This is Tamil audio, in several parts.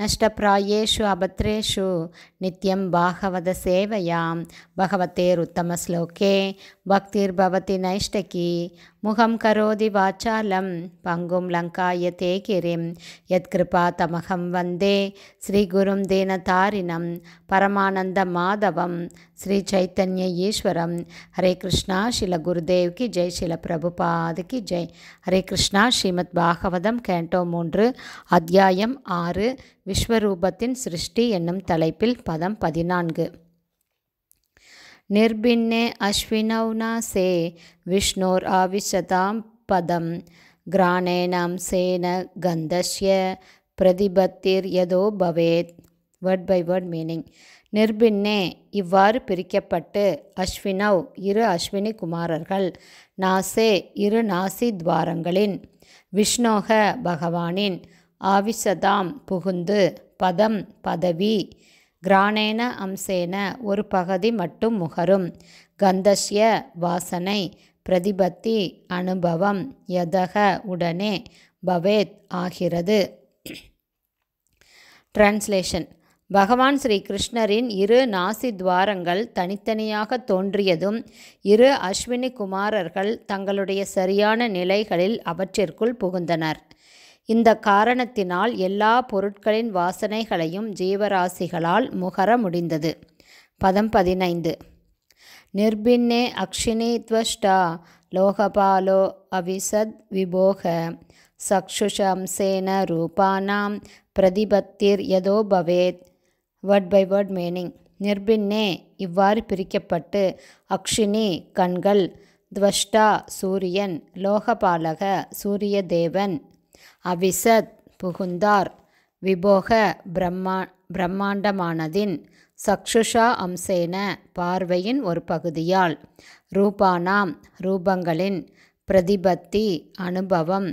नष्टप्रायेषु अभद्रेषु नित्यं भागवदसेवयां भगवतेरुत्तमश्लोके भक्तिर्भवति नैष्टकी मुखं करोति वाचालं पङ्गुं लङ्कायते ते गिरिं यत्कृपातमहं वन्दे श्रीगुरुं दीनतारिणं परमानन्दमाधवं ஸ்ரீ சைத்தன்ய ஈஸ்வரம் ஹரே கிருஷ்ணா ஷில குருதேவ்கி ஜெய் ஷில ప్రభుపాదుకి ஜெய் ஹரே கிருஷ்ணா ஸ்ரீமத் பாகவதம் கேண்டோ மூன்று அத்தியாயம் ஆறு விஸ்வரூபத்தின் சிருஷ்டி என்னும் தலைப்பில் பதம் பதினான்கு நிர்பின்னே சே விஷ்ணோர் ஆவிஷதாம் பதம் கிராணேனாம் சேன கந்தஸ்ய பிரதிபத்திர் எதோ பவேத் வேர்ட் பை வேர்ட் மீனிங் நிர்பின்னே இவ்வாறு பிரிக்கப்பட்டு அஸ்வினவ் இரு அஸ்வினி குமாரர்கள் நாசே இரு நாசி துவாரங்களின் விஷ்ணோக பகவானின் ஆவிசதாம் புகுந்து பதம் பதவி கிராணேன அம்சேன ஒரு பகுதி மட்டும் முகரும் கந்தஸ்ய வாசனை பிரதிபத்தி அனுபவம் எதக உடனே பவேத் ஆகிறது டிரான்ஸ்லேஷன் பகவான் ஸ்ரீ கிருஷ்ணரின் இரு நாசி துவாரங்கள் தனித்தனியாக தோன்றியதும் இரு அஸ்வினி குமாரர்கள் தங்களுடைய சரியான நிலைகளில் அவற்றிற்குள் புகுந்தனர் இந்த காரணத்தினால் எல்லா பொருட்களின் வாசனைகளையும் ஜீவராசிகளால் முகர முடிந்தது பதம் பதினைந்து நிர்பின்னே அக்ஷினி துவஷ்டா லோகபாலோ அவிசத் விபோக சக்ஷுஷம்சேன ரூபானாம் பிரதிபத்திர் யதோ பவேத் வேர்ட் பை வேர்ட் மீனிங் நிர்பின்னே இவ்வாறு பிரிக்கப்பட்டு அக்ஷினி கண்கள் துவஷ்டா சூரியன் லோகபாலக சூரிய தேவன் அவிசத் புகுந்தார் விபோக பிரம்மா பிரம்மாண்டமானதின் சக்ஷுஷா அம்சேன பார்வையின் ஒரு பகுதியால் ரூபானாம் ரூபங்களின் பிரதிபத்தி அனுபவம்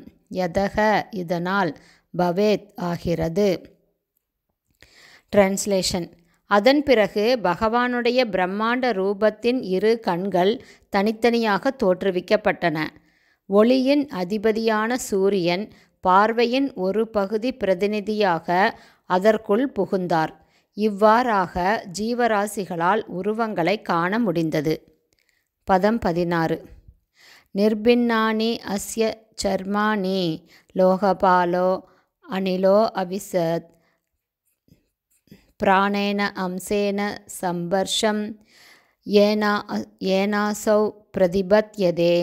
எதக இதனால் பவேத் ஆகிறது டிரான்ஸ்லேஷன் அதன் பிறகு பகவானுடைய பிரம்மாண்ட ரூபத்தின் இரு கண்கள் தனித்தனியாக தோற்றுவிக்கப்பட்டன ஒளியின் அதிபதியான சூரியன் பார்வையின் ஒரு பகுதி பிரதிநிதியாக அதற்குள் புகுந்தார் இவ்வாறாக ஜீவராசிகளால் உருவங்களை காண முடிந்தது பதம் பதினாறு நிர்பின்னானி அஸ்ய சர்மானி லோகபாலோ அனிலோ அவிசத் பிராணேன அம்சேன சம்பர்ஷம் ஏனா ஏனாசௌ பிரதிபத் எதே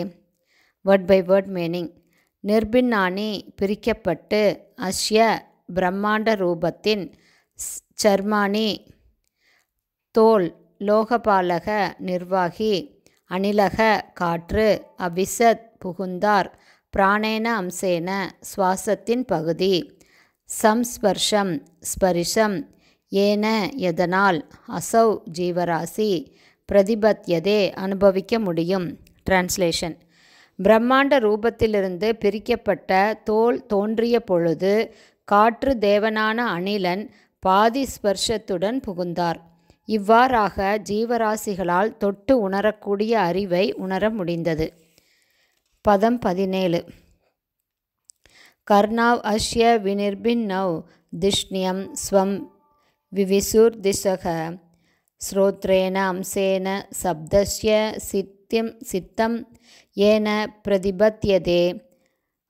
வேர்ட் பை வேர்ட் மீனிங் நிர்பின்னானி பிரிக்கப்பட்டு அஷ்ய பிரம்மாண்ட ரூபத்தின் சர்மானி தோல் லோகபாலக நிர்வாகி அணிலக காற்று அபிசத் புகுந்தார் பிராணேன அம்சேன சுவாசத்தின் பகுதி சம்ஸ்பர்ஷம் ஸ்பரிஷம் ஏன எதனால் அசௌ ஜீவராசி பிரதிபத்தியதே அனுபவிக்க முடியும் டிரான்ஸ்லேஷன் பிரம்மாண்ட ரூபத்திலிருந்து பிரிக்கப்பட்ட தோல் தோன்றிய பொழுது காற்று தேவனான அணிலன் பாதி ஸ்பர்ஷத்துடன் புகுந்தார் இவ்வாறாக ஜீவராசிகளால் தொட்டு உணரக்கூடிய அறிவை உணர முடிந்தது பதம் பதினேழு கர்ணாவ் அஷ்ய வினிர்பின் நவ் திஷ்ணியம் ஸ்வம் विविशुर्दिशः श्रोत्रेण अंशेन शब्दस्य सिद्धिं சித்தம் ஏன பிரதிபத்தியதே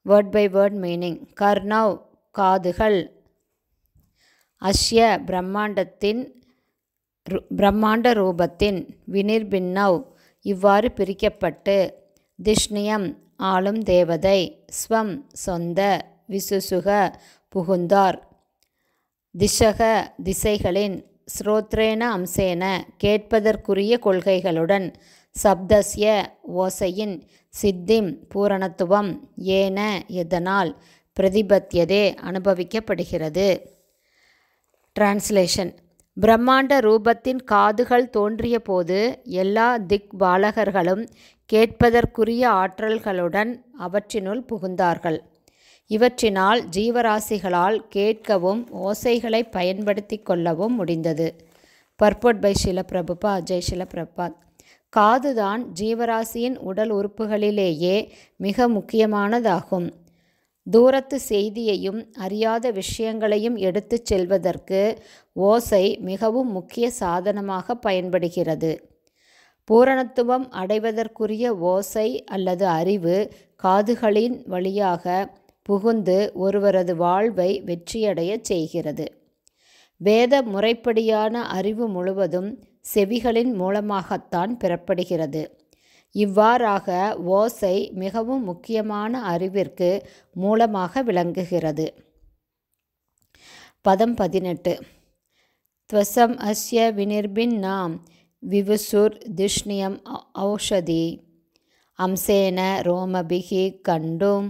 வேர்ட் பை வேர்ட் மீனிங் கர்ணவ் காதுகள் அஸ்ய பிரம்மாண்டத்தின் பிரம்மாண்ட ரூபத்தின் வினிர்பின்னவ் இவ்வாறு பிரிக்கப்பட்டு திஷ்ணியம் ஆளும் தேவதை ஸ்வம் சொந்த விசுசுக புகுந்தார் திஷக திசைகளின் ஸ்ரோத்ரேன அம்சேன கேட்பதற்குரிய கொள்கைகளுடன் சப்தஸ்ய ஓசையின் சித்திம் பூரணத்துவம் ஏன எதனால் பிரதிபத்தியதே அனுபவிக்கப்படுகிறது டிரான்ஸ்லேஷன் பிரம்மாண்ட ரூபத்தின் காதுகள் தோன்றிய போது எல்லா திக் பாலகர்களும் கேட்பதற்குரிய ஆற்றல்களுடன் அவற்றினுள் புகுந்தார்கள் இவற்றினால் ஜீவராசிகளால் கேட்கவும் ஓசைகளை பயன்படுத்தி கொள்ளவும் முடிந்தது பர்போட் பை பிரபுபா அஜய் பிரபாத் காதுதான் ஜீவராசியின் உடல் உறுப்புகளிலேயே மிக முக்கியமானதாகும் தூரத்து செய்தியையும் அறியாத விஷயங்களையும் எடுத்துச் செல்வதற்கு ஓசை மிகவும் முக்கிய சாதனமாக பயன்படுகிறது பூரணத்துவம் அடைவதற்குரிய ஓசை அல்லது அறிவு காதுகளின் வழியாக புகுந்து ஒருவரது வாழ்வை வெற்றியடையச் செய்கிறது வேத முறைப்படியான அறிவு முழுவதும் செவிகளின் மூலமாகத்தான் பெறப்படுகிறது இவ்வாறாக ஓசை மிகவும் முக்கியமான அறிவிற்கு மூலமாக விளங்குகிறது பதம் பதினெட்டு துவசம் அஸ்ய வினிர்பின் நாம் விவுசுர் திஷ்ணியம் ஔஷதி அம்சேன ரோமபிகி கண்டும்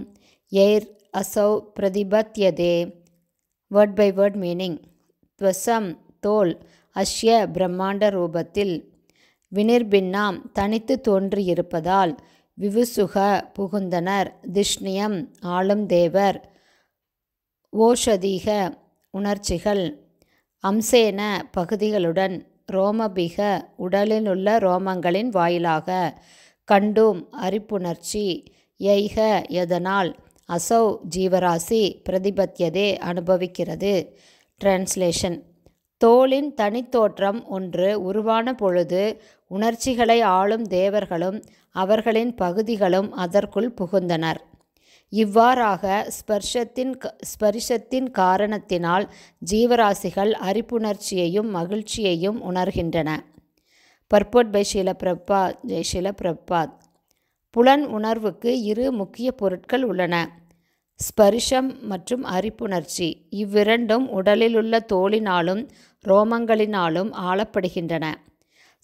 எய்ர் அசௌ பிரதிபத்யதே வேர்ட் பை வேர்ட் மீனிங் துவசம் தோல் அஷ்ய பிரம்மாண்ட ரூபத்தில் வினிர்பின்னாம் தனித்து தோன்றியிருப்பதால் விவுசுக புகுந்தனர் திஷ்ணியம் ஆளும் தேவர் ஓஷதீக உணர்ச்சிகள் அம்சேன பகுதிகளுடன் ரோமபிக உடலிலுள்ள ரோமங்களின் வாயிலாக கண்டும் அரிப்புணர்ச்சி எய்க எதனால் அசௌ ஜீவராசி பிரதிபத்தியதே அனுபவிக்கிறது டிரான்ஸ்லேஷன் தோளின் தனித்தோற்றம் ஒன்று உருவான பொழுது உணர்ச்சிகளை ஆளும் தேவர்களும் அவர்களின் பகுதிகளும் அதற்குள் புகுந்தனர் இவ்வாறாக ஸ்பர்ஷத்தின் ஸ்பரிஷத்தின் காரணத்தினால் ஜீவராசிகள் அரிப்புணர்ச்சியையும் மகிழ்ச்சியையும் உணர்கின்றன பர்போட் பை ஷீல பிரபா ஜெய் ஷீல பிரபாத் புலன் உணர்வுக்கு இரு முக்கிய பொருட்கள் உள்ளன ஸ்பரிஷம் மற்றும் அரிப்புணர்ச்சி இவ்விரண்டும் உடலிலுள்ள தோலினாலும் ரோமங்களினாலும் ஆளப்படுகின்றன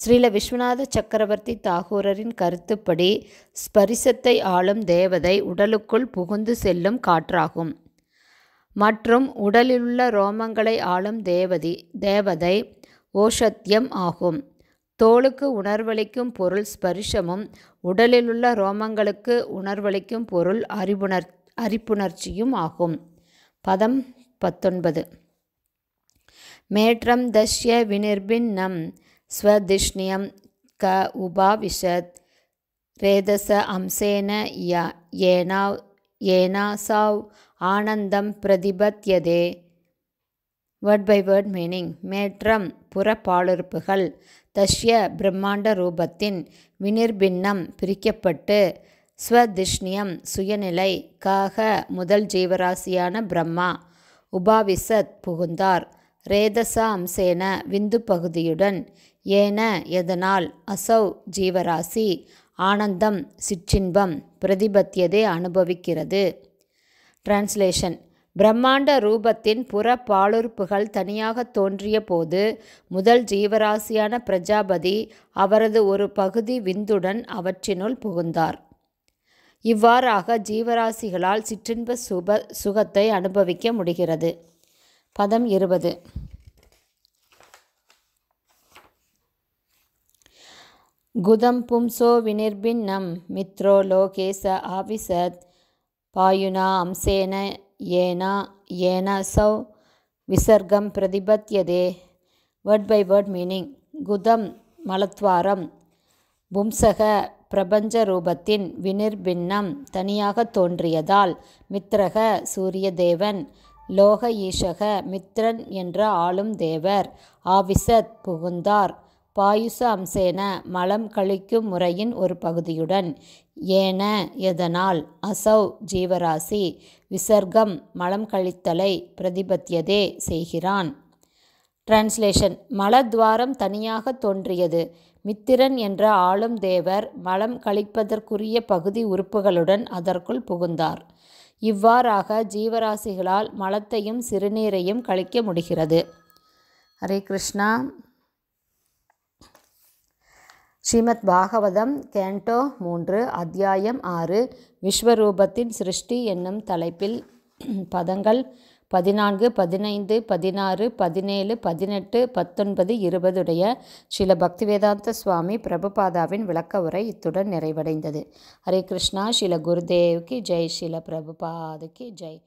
ஸ்ரீல விஸ்வநாத சக்கரவர்த்தி தாகூரரின் கருத்துப்படி ஸ்பரிசத்தை ஆளும் தேவதை உடலுக்குள் புகுந்து செல்லும் காற்றாகும் மற்றும் உடலிலுள்ள ரோமங்களை ஆளும் தேவதி தேவதை ஓஷத்யம் ஆகும் தோளுக்கு உணர்வளிக்கும் பொருள் ஸ்பரிஷமும் உடலிலுள்ள ரோமங்களுக்கு உணர்வளிக்கும் பொருள் அறிவுணர் அரிப்புணர்ச்சியும் ஆகும் பதம் பத்தொன்பது மேற்றம் தஷ்ய நம் ஸ்வதிஷ்ணியம் க உபாவிஷத் ரேதச அம்சேன யா ஏனா ஏனாசாவ் ஆனந்தம் பிரதிபத்யதே வேர்ட் பை வேர்ட் மீனிங் மேற்றம் புற பாலுறுப்புகள் தஷ்ய பிரம்மாண்ட ரூபத்தின் வினிர்பின்னம் பிரிக்கப்பட்டு ஸ்வதிஷ்ணியம் சுயநிலை காக முதல் ஜீவராசியான பிரம்மா உபாவிசத் புகுந்தார் ரேதசா அம்சேன விந்து பகுதியுடன் ஏன எதனால் அசௌ ஜீவராசி ஆனந்தம் சிற்றின்பம் பிரதிபத்தியதே அனுபவிக்கிறது டிரான்ஸ்லேஷன் பிரம்மாண்ட ரூபத்தின் புற பாலுறுப்புகள் தனியாக தோன்றிய போது முதல் ஜீவராசியான பிரஜாபதி அவரது ஒரு பகுதி விந்துடன் அவற்றினுள் புகுந்தார் இவ்வாறாக ஜீவராசிகளால் சிற்றின்ப சுப சுகத்தை அனுபவிக்க முடிகிறது பதம் இருபது குதம் பும்சோ வினிர்பின்னம் மித்ரோ லோகேச ஆவிசத் பாயுனா அம்சேன ஏனா சௌ விசர்க்கம் பிரதிபத்தியதே வேர்ட் பை வேர்ட் மீனிங் குதம் மலத்வாரம் பும்சக பிரபஞ்ச ரூபத்தின் வினிர்பின்னம் தனியாக தோன்றியதால் மித்ரக சூரிய தேவன் லோக ஈஷக மித்ரன் என்ற ஆளும் தேவர் ஆவிசத் புகுந்தார் பாயுச அம்சேன மலம் கழிக்கும் முறையின் ஒரு பகுதியுடன் ஏன எதனால் அசௌ ஜீவராசி விசர்க்கம் மலம் கழித்தலை பிரதிபத்தியதே செய்கிறான் டிரான்ஸ்லேஷன் மலத்வாரம் தனியாக தோன்றியது மித்திரன் என்ற ஆளும் தேவர் மலம் கழிப்பதற்குரிய பகுதி உறுப்புகளுடன் அதற்குள் புகுந்தார் இவ்வாறாக ஜீவராசிகளால் மலத்தையும் சிறுநீரையும் கழிக்க முடிகிறது ஹரே கிருஷ்ணா ஸ்ரீமத் பாகவதம் கேண்டோ மூன்று அத்தியாயம் ஆறு விஸ்வரூபத்தின் சிருஷ்டி என்னும் தலைப்பில் பதங்கள் பதினான்கு பதினைந்து பதினாறு பதினேழு பதினெட்டு பத்தொன்பது இருபதுடைய ஸ்ரீல பக்திவேதாந்த சுவாமி பிரபுபாதாவின் விளக்க உரை இத்துடன் நிறைவடைந்தது ஹரே கிருஷ்ணா ஸ்ரீல குருதேவ்கி ஜெய் ஸ்ரீல பிரபுபாதுக்கு ஜெய்